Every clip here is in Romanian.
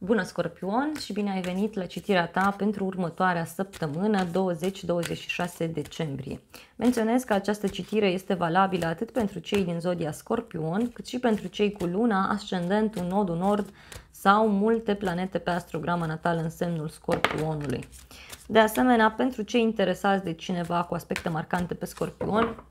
Bună Scorpion și bine ai venit la citirea ta pentru următoarea săptămână 20-26 decembrie. Menționez că această citire este valabilă atât pentru cei din zodia Scorpion cât și pentru cei cu luna, ascendentul, nodul nord sau multe planete pe astrograma natală în semnul scorpionului. De asemenea, pentru cei interesați de cineva cu aspecte marcante pe scorpion,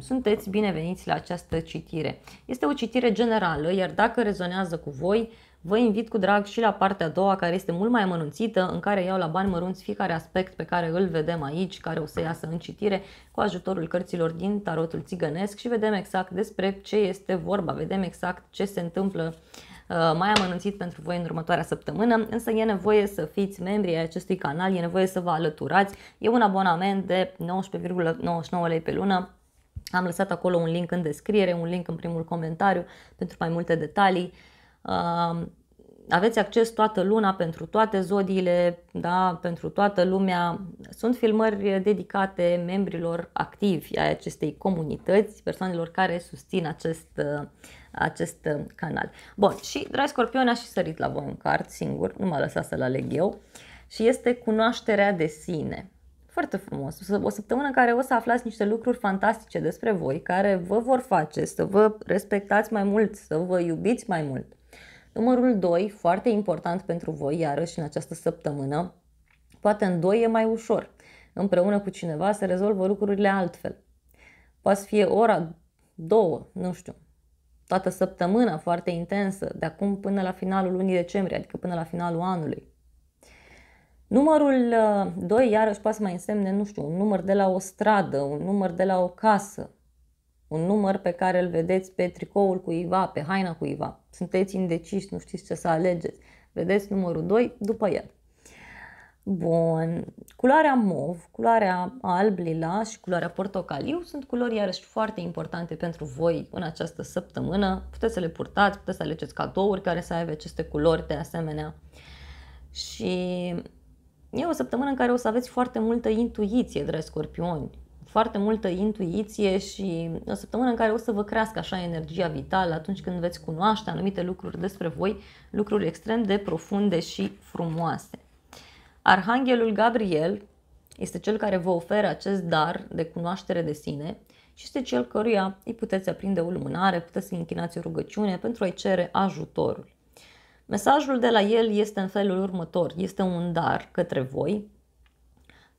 sunteți bineveniți la această citire. Este o citire generală, iar dacă rezonează cu voi, vă invit cu drag și la partea a doua, care este mult mai amănunțită, în care iau la bani mărunți fiecare aspect pe care îl vedem aici, care o să iasă în citire, cu ajutorul cărților din tarotul țigănesc și vedem exact despre ce este vorba, vedem exact ce se întâmplă uh, Uh, mai amănunțit pentru voi în următoarea săptămână, însă e nevoie să fiți membri ai acestui canal, e nevoie să vă alăturați. E un abonament de 19,99 lei pe lună, am lăsat acolo un link în descriere, un link în primul comentariu pentru mai multe detalii. Uh, aveți acces toată luna pentru toate zodiile, da, pentru toată lumea. Sunt filmări dedicate membrilor activi ai acestei comunități, persoanelor care susțin acest, acest canal. Bun, și dragi scorpioni, aș și sărit la voi un card singur, nu m-a lăsat să-l aleg eu, și este cunoașterea de sine. Foarte frumos. O săptămână în care o să aflați niște lucruri fantastice despre voi, care vă vor face să vă respectați mai mult, să vă iubiți mai mult Numărul 2, foarte important pentru voi, iarăși în această săptămână, poate în 2 e mai ușor. Împreună cu cineva se rezolvă lucrurile altfel. Poate să fie ora, 2, nu știu, toată săptămâna foarte intensă, de acum până la finalul lunii decembrie, adică până la finalul anului. Numărul 2, uh, iarăși, poate să mai însemne, nu știu, un număr de la o stradă, un număr de la o casă, un număr pe care îl vedeți pe tricoul cuiva, pe haina cuiva. Sunteți indeciși, nu știți ce să alegeți. Vedeți numărul 2 după el. Bun, culoarea mov, culoarea alb, lila și culoarea portocaliu sunt culori iarăși foarte importante pentru voi în această săptămână. Puteți să le purtați, puteți să alegeți cadouri care să aibă aceste culori de asemenea. Și e o săptămână în care o să aveți foarte multă intuiție, dragi scorpioni foarte multă intuiție și o săptămână în care o să vă crească așa energia vitală atunci când veți cunoaște anumite lucruri despre voi, lucruri extrem de profunde și frumoase. Arhanghelul Gabriel este cel care vă oferă acest dar de cunoaștere de sine și este cel căruia îi puteți aprinde o lumânare, puteți să închinați o rugăciune pentru a-i cere ajutorul. Mesajul de la el este în felul următor, este un dar către voi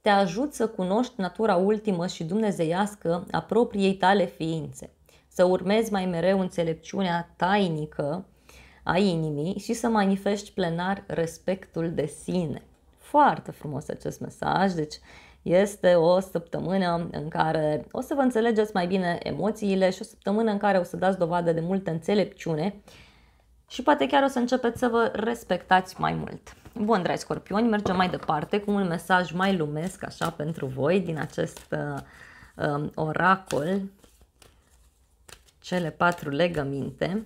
te ajut să cunoști natura ultimă și dumnezeiască a propriei tale ființe, să urmezi mai mereu înțelepciunea tainică a inimii și să manifesti plenar respectul de sine. Foarte frumos acest mesaj, deci este o săptămână în care o să vă înțelegeți mai bine emoțiile și o săptămână în care o să dați dovadă de multă înțelepciune și poate chiar o să începeți să vă respectați mai mult. Bun, dragi scorpioni, mergem mai departe cu un mesaj mai lumesc, așa, pentru voi, din acest uh, um, oracol, cele patru legăminte.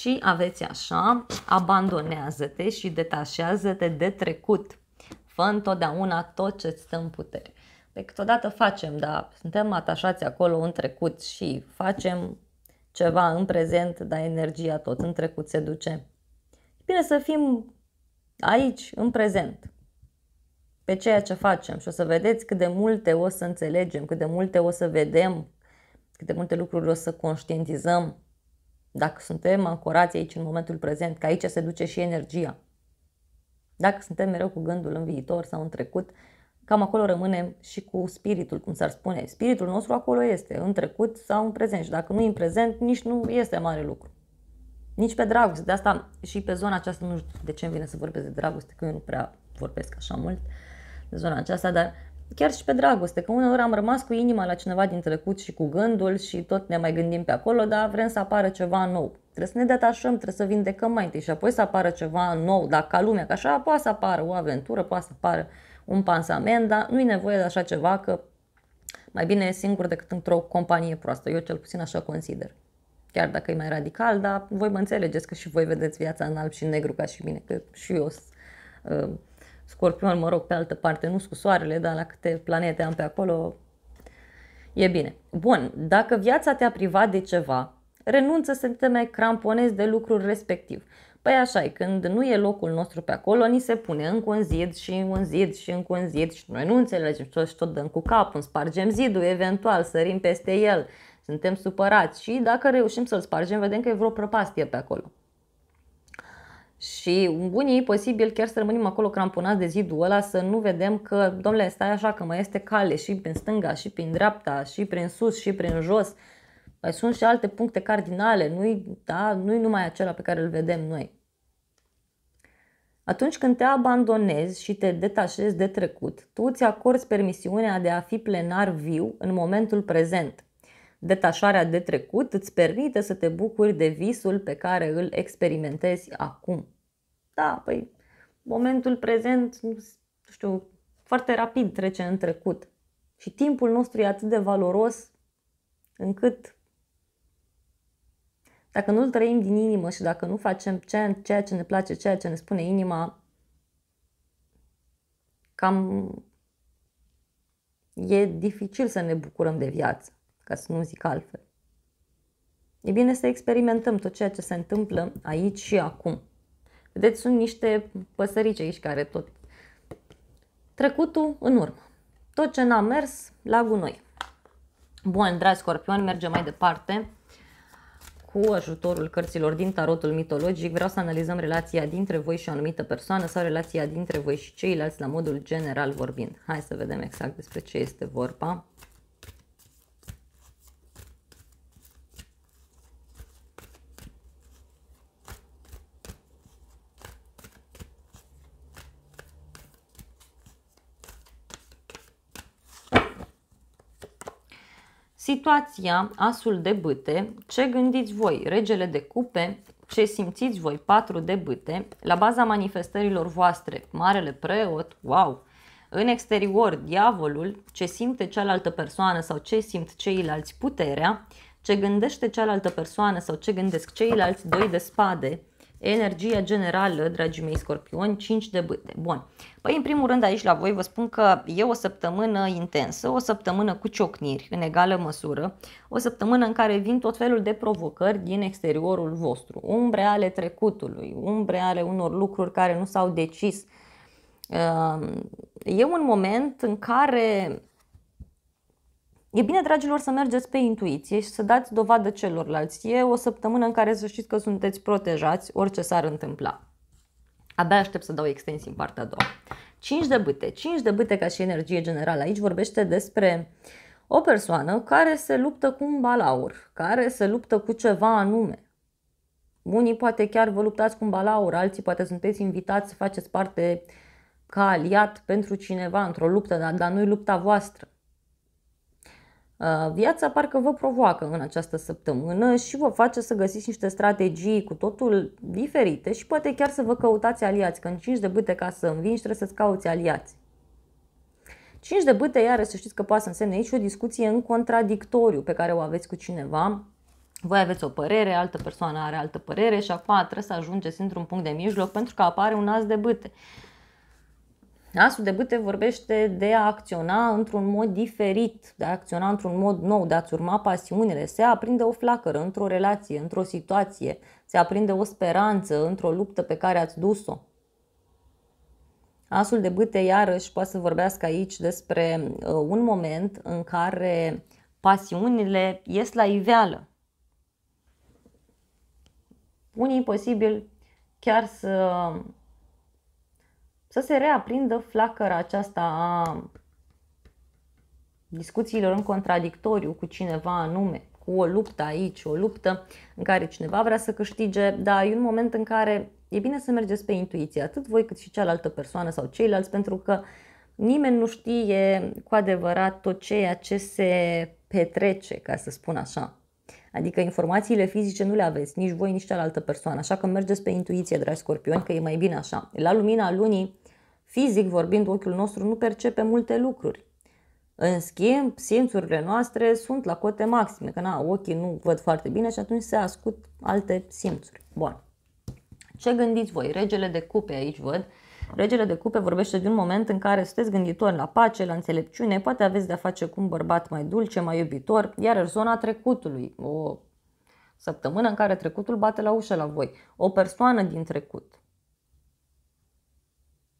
Și aveți așa, abandonează-te și detașează-te de trecut. Fă întotdeauna tot ce îți stă în putere. Pe câteodată facem, dar suntem atașați acolo în trecut și facem ceva în prezent, dar energia tot în trecut se duce. E bine să fim aici, în prezent, pe ceea ce facem și o să vedeți cât de multe o să înțelegem, cât de multe o să vedem, cât de multe lucruri o să conștientizăm dacă suntem ancorați aici în momentul prezent, că aici se duce și energia. Dacă suntem mereu cu gândul în viitor sau în trecut, cam acolo rămânem și cu spiritul, cum s-ar spune. Spiritul nostru acolo este, în trecut sau în prezent. Și dacă nu e în prezent, nici nu este mare lucru. Nici pe dragoste. De asta și pe zona aceasta, nu știu de ce îmi vine să vorbesc de dragoste, că eu nu prea vorbesc așa mult de zona aceasta, dar chiar și pe dragoste, că uneori am rămas cu inima la cineva din trecut și cu gândul și tot ne mai gândim pe acolo, dar vrem să apară ceva nou. Trebuie să ne detașăm, trebuie să vindecăm mai întâi și apoi să apară ceva nou, dacă ca lumea, că așa poate să apară o aventură, poate să apară uh, un pansament, dar nu e nevoie de așa ceva că mai bine e singur decât într-o companie proastă. Eu cel puțin așa consider. Chiar dacă e mai radical, dar voi mă înțelegeți că și voi vedeți viața în alb și în negru ca și mine, că și eu uh, scorpion, mă rog, pe altă parte, nu cu soarele, dar la câte planete am pe acolo, e bine. Bun, dacă viața te-a privat de ceva, renunță să te mai cramponezi de lucrul respectiv. Păi așa e, când nu e locul nostru pe acolo, ni se pune în un zid și un zid și în un zid și noi nu înțelegem și tot, și tot dăm cu capul, spargem zidul, eventual sărim peste el, suntem supărați și dacă reușim să-l spargem, vedem că e vreo prăpastie pe acolo. Și unii posibil chiar să rămânim acolo cramponați de zidul ăla, să nu vedem că, domnule, stai așa că mai este cale și prin stânga, și prin dreapta, și prin sus, și prin jos. Mai sunt și alte puncte cardinale, nu-i, da, nu-i numai acela pe care îl vedem noi. Atunci când te abandonezi și te detașezi de trecut, tu îți acorzi permisiunea de a fi plenar viu în momentul prezent. Detașarea de trecut îți permite să te bucuri de visul pe care îl experimentezi acum. Da, păi, momentul prezent, nu știu, foarte rapid trece în trecut. Și timpul nostru e atât de valoros încât dacă nu-l trăim din inimă și dacă nu facem ceea ce ne place, ceea ce ne spune inima, cam e dificil să ne bucurăm de viață, ca să nu zic altfel. E bine să experimentăm tot ceea ce se întâmplă aici și acum. Vedeți, sunt niște păsărici aici care tot... Trecutul în urmă. Tot ce n-a mers, la gunoi. Bun, dragi scorpioni, mergem mai departe cu ajutorul cărților din tarotul mitologic vreau să analizăm relația dintre voi și o anumită persoană sau relația dintre voi și ceilalți la modul general vorbind. Hai să vedem exact despre ce este vorba. Situația, asul de bâte, ce gândiți voi, regele de cupe, ce simțiți voi, patru de bâte, la baza manifestărilor voastre, marele preot, wow, în exterior, diavolul, ce simte cealaltă persoană sau ce simt ceilalți, puterea, ce gândește cealaltă persoană sau ce gândesc ceilalți, doi de spade, Energia generală, dragii mei scorpioni, 5 de bâte. Bun. Păi, în primul rând, aici la voi vă spun că e o săptămână intensă, o săptămână cu ciocniri în egală măsură, o săptămână în care vin tot felul de provocări din exteriorul vostru, umbre ale trecutului, umbre ale unor lucruri care nu s-au decis. Ehm, e un moment în care E bine, dragilor, să mergeți pe intuiție și să dați dovadă celorlalți. E o săptămână în care să știți că sunteți protejați, orice s-ar întâmpla. Abia aștept să dau extensii în partea a doua. 5 de bâte. 5 de bâte ca și energie generală. Aici vorbește despre o persoană care se luptă cu un balaur, care se luptă cu ceva anume. Unii poate chiar vă luptați cu un balaur, alții poate sunteți invitați să faceți parte ca aliat pentru cineva într-o luptă, dar, dar nu-i lupta voastră. Uh, viața parcă vă provoacă în această săptămână și vă face să găsiți niște strategii cu totul diferite și poate chiar să vă căutați aliați, că în 5 de bâte ca să învingi trebuie să-ți cauți aliați. 5 de bâte, iară, să știți că poate să însemne aici o discuție în contradictoriu pe care o aveți cu cineva. Voi aveți o părere, altă persoană are altă părere și acum trebuie să ajungeți într-un punct de mijloc pentru că apare un as de bâte. Asul de bâte vorbește de a acționa într-un mod diferit, de a acționa într-un mod nou, de a-ți urma pasiunile. Se aprinde o flacără într-o relație, într-o situație, se aprinde o speranță într-o luptă pe care ați dus-o. Asul de bâte iarăși poate să vorbească aici despre uh, un moment în care pasiunile ies la iveală. Unii posibil chiar să să se reaprindă flacăra aceasta a discuțiilor în contradictoriu cu cineva anume, cu o luptă aici, o luptă în care cineva vrea să câștige, dar e un moment în care e bine să mergeți pe intuiție, atât voi cât și cealaltă persoană sau ceilalți, pentru că nimeni nu știe cu adevărat tot ceea ce se petrece, ca să spun așa. Adică informațiile fizice nu le aveți, nici voi, nici cealaltă persoană. Așa că mergeți pe intuiție, dragi scorpioni, că e mai bine așa. La lumina lunii, fizic vorbind, ochiul nostru nu percepe multe lucruri. În schimb, simțurile noastre sunt la cote maxime, că na, ochii nu văd foarte bine și atunci se ascult alte simțuri. Bun. Ce gândiți voi? Regele de cupe aici văd Regele de cupe vorbește de un moment în care sunteți gânditori la pace, la înțelepciune, poate aveți de-a face cu un bărbat mai dulce, mai iubitor, iar zona trecutului, o săptămână în care trecutul bate la ușă la voi, o persoană din trecut.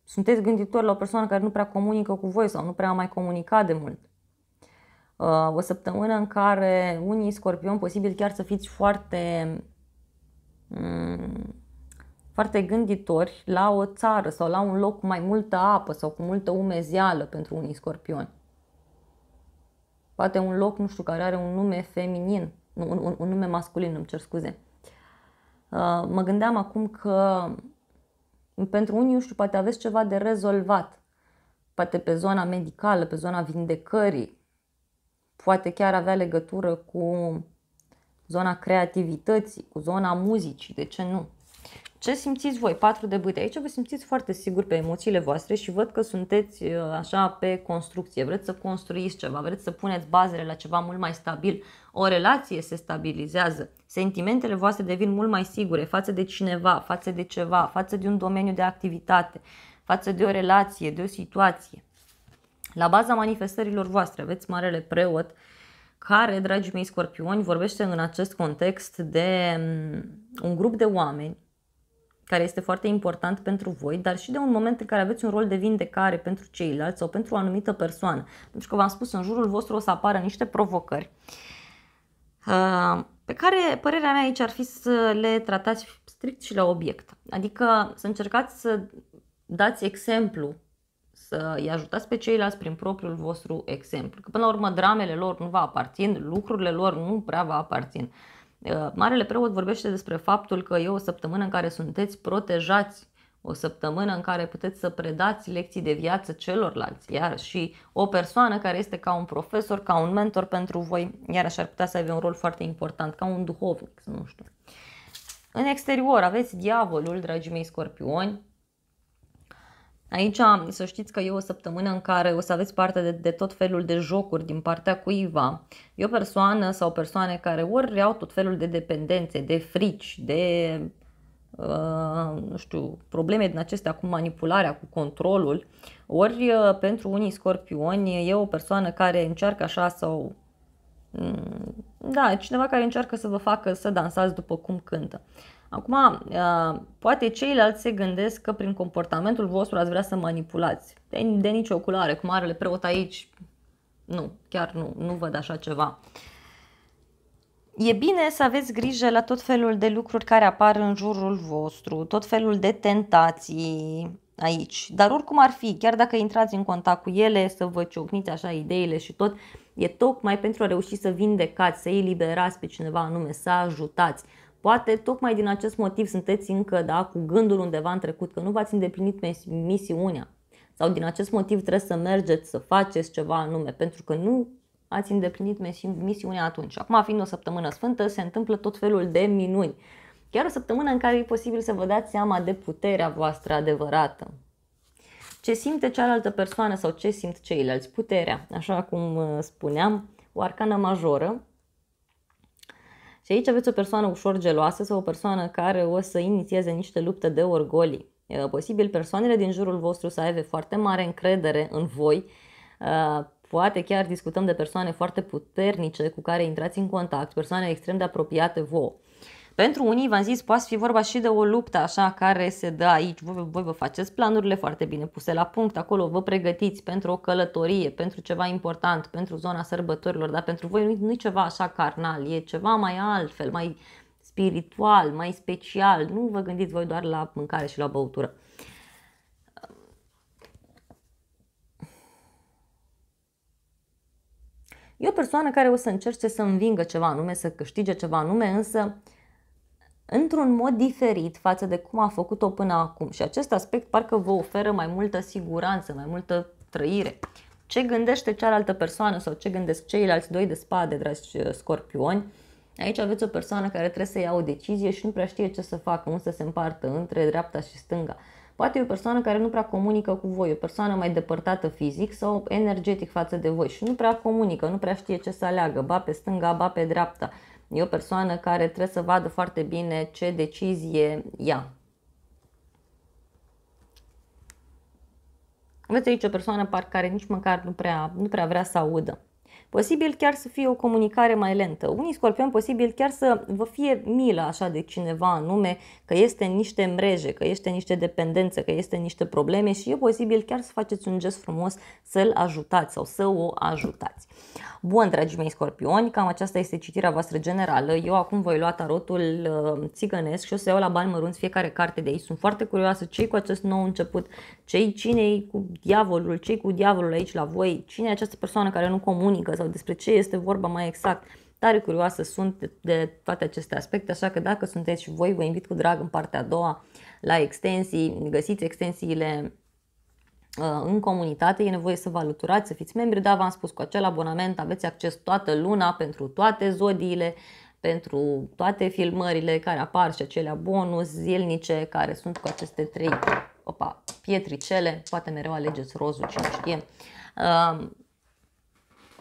Sunteți gânditori la o persoană care nu prea comunică cu voi sau nu prea a mai comunicat de mult uh, o săptămână în care unii scorpioni posibil chiar să fiți foarte mm, foarte gânditori la o țară sau la un loc cu mai multă apă sau cu multă umezială pentru unii scorpioni. Poate un loc, nu știu, care are un nume feminin, un, un, un nume masculin, îmi cer scuze. Uh, mă gândeam acum că pentru unii, nu știu, poate aveți ceva de rezolvat. Poate pe zona medicală, pe zona vindecării. Poate chiar avea legătură cu zona creativității, cu zona muzicii, de ce nu? ce simțiți voi, patru de bâte. Aici vă simțiți foarte sigur pe emoțiile voastre și văd că sunteți uh, așa pe construcție. Vreți să construiți ceva, vreți să puneți bazele la ceva mult mai stabil. O relație se stabilizează, sentimentele voastre devin mult mai sigure față de cineva, față de ceva, față de un domeniu de activitate, față de o relație, de o situație. La baza manifestărilor voastre aveți Marele Preot, care, dragii mei scorpioni, vorbește în acest context de mm, un grup de oameni care este foarte important pentru voi, dar și de un moment în care aveți un rol de vindecare pentru ceilalți sau pentru o anumită persoană. Pentru că v-am spus, în jurul vostru o să apară niște provocări uh, pe care părerea mea aici ar fi să le tratați strict și la obiect. Adică să încercați să dați exemplu să îi ajutați pe ceilalți prin propriul vostru exemplu. Că până la urmă dramele lor nu vă aparțin, lucrurile lor nu prea vă aparțin. Ă, Marele preot vorbește despre faptul că e o săptămână în care sunteți protejați, o săptămână în care puteți să predați lecții de viață celorlalți, iar și o persoană care este ca un profesor, ca un mentor pentru voi, iar așa ar putea să aibă un rol foarte important, ca un duhovnic, nu știu. În exterior aveți diavolul, dragii mei scorpioni, Aici să știți că e o săptămână în care o să aveți parte de, de tot felul de jocuri din partea cuiva. E o persoană sau persoane care ori au tot felul de dependențe, de frici, de Uh, nu știu, probleme din acestea cu manipularea, cu controlul, ori uh, pentru unii scorpioni e o persoană care încearcă așa sau mm, da, cineva care încearcă să vă facă să dansați după cum cântă. Acum, uh, poate ceilalți se gândesc că prin comportamentul vostru ați vrea să manipulați. De, de nici oculare, cum marele preot aici. Nu, chiar nu, nu văd așa ceva. E bine să aveți grijă la tot felul de lucruri care apar în jurul vostru, tot felul de tentații aici. Dar oricum ar fi, chiar dacă intrați în contact cu ele, să vă ciocniți așa ideile și tot, e tocmai pentru a reuși să vindecați, să eliberați pe cineva anume, să ajutați Poate tocmai din acest motiv sunteți încă da, cu gândul undeva în trecut că nu v-ați îndeplinit misiunea sau din acest motiv trebuie să mergeți să faceți ceva anume pentru că nu ați îndeplinit misiunea atunci. Acum fiind o săptămână sfântă se întâmplă tot felul de minuni. Chiar o săptămână în care e posibil să vă dați seama de puterea voastră adevărată. Ce simte cealaltă persoană sau ce simt ceilalți? Puterea, așa cum uh, spuneam, o arcană majoră și aici aveți o persoană ușor geloasă sau o persoană care o să inițieze niște lupte de orgolii. Posibil persoanele din jurul vostru să aibă foarte mare încredere în voi, poate chiar discutăm de persoane foarte puternice cu care intrați în contact, persoane extrem de apropiate vouă. Pentru unii, v-am zis, poate fi vorba și de o luptă așa care se dă aici. Voi, voi vă faceți planurile foarte bine puse la punct acolo, vă pregătiți pentru o călătorie, pentru ceva important, pentru zona sărbătorilor, dar pentru voi nu e ceva așa carnal, e ceva mai altfel, mai spiritual, mai special. Nu vă gândiți voi doar la mâncare și la băutură. E o persoană care o să încerce să învingă ceva anume, să câștige ceva anume, însă uh, într-un mod diferit față de cum a făcut-o până acum și acest aspect parcă vă oferă mai multă siguranță, mai multă trăire. Ce gândește cealaltă persoană sau ce gândesc ceilalți doi de spade, dragi uh, scorpioni? Aici aveți o persoană care trebuie să ia o decizie și nu prea știe ce să facă, unde să se împartă, între dreapta și stânga. Poate e o persoană care nu prea comunică cu voi, o persoană mai depărtată fizic sau energetic față de voi și nu prea comunică, nu prea știe ce să aleagă, ba pe stânga, ba pe dreapta E o persoană care trebuie să vadă foarte bine ce decizie ia. Aveți aici o persoană par care nici măcar nu prea, nu prea vrea să audă. Posibil chiar să fie o comunicare mai lentă. Unii scorpioni posibil chiar să vă fie milă așa de cineva anume, că este niște mreje, că este niște dependențe, că este niște probleme și e posibil chiar să faceți un gest frumos să-l ajutați sau să o ajutați. Bun, dragii mei scorpioni, cam aceasta este citirea voastră generală. Eu acum voi lua tarotul uh, țigănesc și o să iau la bani mărunți fiecare carte de aici. Sunt foarte curioasă cei cu acest nou început, cei cine cu diavolul, cei cu diavolul aici la voi, cine e această persoană care nu comunică sau despre ce este vorba mai exact. Tare curioasă sunt de, toate aceste aspecte, așa că dacă sunteți și voi, vă invit cu drag în partea a doua la extensii, găsiți extensiile uh, în comunitate, e nevoie să vă alăturați, să fiți membri, dar v-am spus cu acel abonament aveți acces toată luna pentru toate zodiile, pentru toate filmările care apar și acelea bonus zilnice care sunt cu aceste trei opa, pietricele, poate mereu alegeți rozul, cine știe. Uh,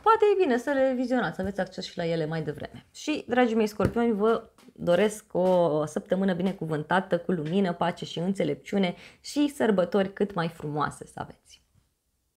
poate e bine să le vizionați, să aveți acces și la ele mai devreme. Și, dragii mei scorpioni, vă doresc o săptămână binecuvântată, cu lumină, pace și înțelepciune și sărbători cât mai frumoase să aveți.